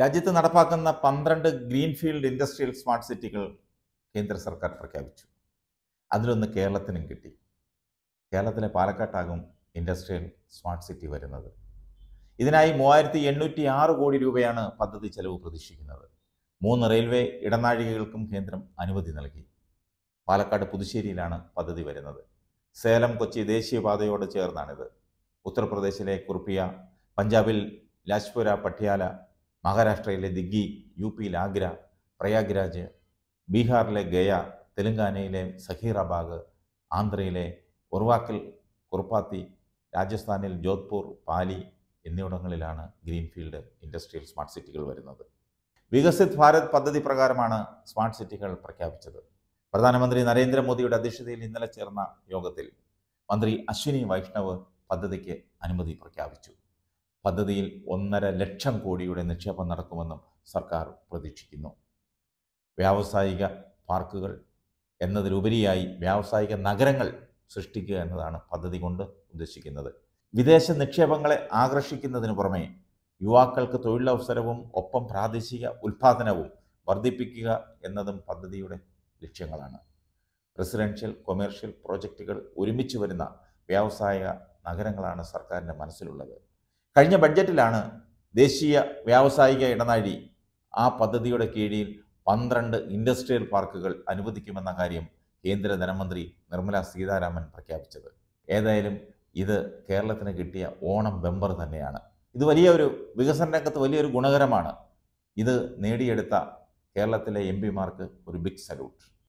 രാജ്യത്ത് നടപ്പാക്കുന്ന പന്ത്രണ്ട് ഗ്രീൻഫീൽഡ് ഇൻഡസ്ട്രിയൽ സ്മാർട്ട് സിറ്റികൾ കേന്ദ്ര സർക്കാർ പ്രഖ്യാപിച്ചു അതിലൊന്ന് കേരളത്തിനും കിട്ടി കേരളത്തിലെ പാലക്കാട്ടാകും ഇൻഡസ്ട്രിയൽ സ്മാർട്ട് സിറ്റി വരുന്നത് ഇതിനായി മൂവായിരത്തി എണ്ണൂറ്റി ആറ് കോടി രൂപയാണ് പദ്ധതി ചെലവ് പ്രതീക്ഷിക്കുന്നത് മൂന്ന് റെയിൽവേ ഇടനാഴികകൾക്കും കേന്ദ്രം അനുമതി നൽകി പാലക്കാട് പുതുശ്ശേരിയിലാണ് പദ്ധതി വരുന്നത് സേലം കൊച്ചി ദേശീയപാതയോട് ചേർന്നാണിത് ഉത്തർപ്രദേശിലെ കുർപ്പിയ പഞ്ചാബിൽ ലാജ്പുര പട്യാല മഹാരാഷ്ട്രയിലെ ദിഗ്ഗി യു പിയിൽ ആഗ്ര പ്രയാഗ്രാജ് ബീഹാറിലെ ഗയ തെലങ്കാനയിലെ സഹീറാബാഗ് ആന്ധ്രയിലെ ഉർവാക്കൽ കുർപ്പാത്തി രാജസ്ഥാനിൽ ജോധ്പൂർ പാലി എന്നിവിടങ്ങളിലാണ് ഗ്രീൻഫീൽഡ് ഇൻഡസ്ട്രിയൽ സ്മാർട്ട് സിറ്റികൾ വരുന്നത് വികസിത് ഭാരത് പദ്ധതി പ്രകാരമാണ് സ്മാർട്ട് സിറ്റികൾ പ്രഖ്യാപിച്ചത് പ്രധാനമന്ത്രി നരേന്ദ്രമോദിയുടെ അധ്യക്ഷതയിൽ ഇന്നലെ ചേർന്ന യോഗത്തിൽ മന്ത്രി അശ്വിനി വൈഷ്ണവ് പദ്ധതിക്ക് അനുമതി പ്രഖ്യാപിച്ചു പദ്ധതിയിൽ ഒന്നര ലക്ഷം കോടിയുടെ നിക്ഷേപം നടക്കുമെന്നും സർക്കാർ പ്രതീക്ഷിക്കുന്നു വ്യാവസായിക പാർക്കുകൾ എന്നതിലുപരിയായി വ്യാവസായിക നഗരങ്ങൾ സൃഷ്ടിക്കുക എന്നതാണ് പദ്ധതി കൊണ്ട് ഉദ്ദേശിക്കുന്നത് വിദേശ നിക്ഷേപങ്ങളെ ആകർഷിക്കുന്നതിന് പുറമെ യുവാക്കൾക്ക് തൊഴിലവസരവും ഒപ്പം പ്രാദേശിക ഉൽപാദനവും വർദ്ധിപ്പിക്കുക എന്നതും പദ്ധതിയുടെ ലക്ഷ്യങ്ങളാണ് റെസിഡൻഷ്യൽ കൊമേഴ്ഷ്യൽ പ്രോജക്റ്റുകൾ ഒരുമിച്ച് വരുന്ന വ്യാവസായിക നഗരങ്ങളാണ് സർക്കാരിൻ്റെ മനസ്സിലുള്ളത് കഴിഞ്ഞ ബഡ്ജറ്റിലാണ് ദേശീയ വ്യാവസായിക ഇടനാഴി ആ പദ്ധതിയുടെ കീഴിൽ പന്ത്രണ്ട് ഇൻഡസ്ട്രിയൽ പാർക്കുകൾ അനുവദിക്കുമെന്ന കാര്യം കേന്ദ്ര ധനമന്ത്രി നിർമ്മല സീതാരാമൻ പ്രഖ്യാപിച്ചത് ഏതായാലും ഇത് കേരളത്തിന് കിട്ടിയ ഓണം ബെമ്പർ തന്നെയാണ് ഇത് വലിയ ഒരു വികസന രംഗത്ത് വലിയൊരു ഗുണകരമാണ് ഇത് നേടിയെടുത്ത കേരളത്തിലെ എം പിമാർക്ക് ഒരു ബിഗ് സല്യൂട്ട്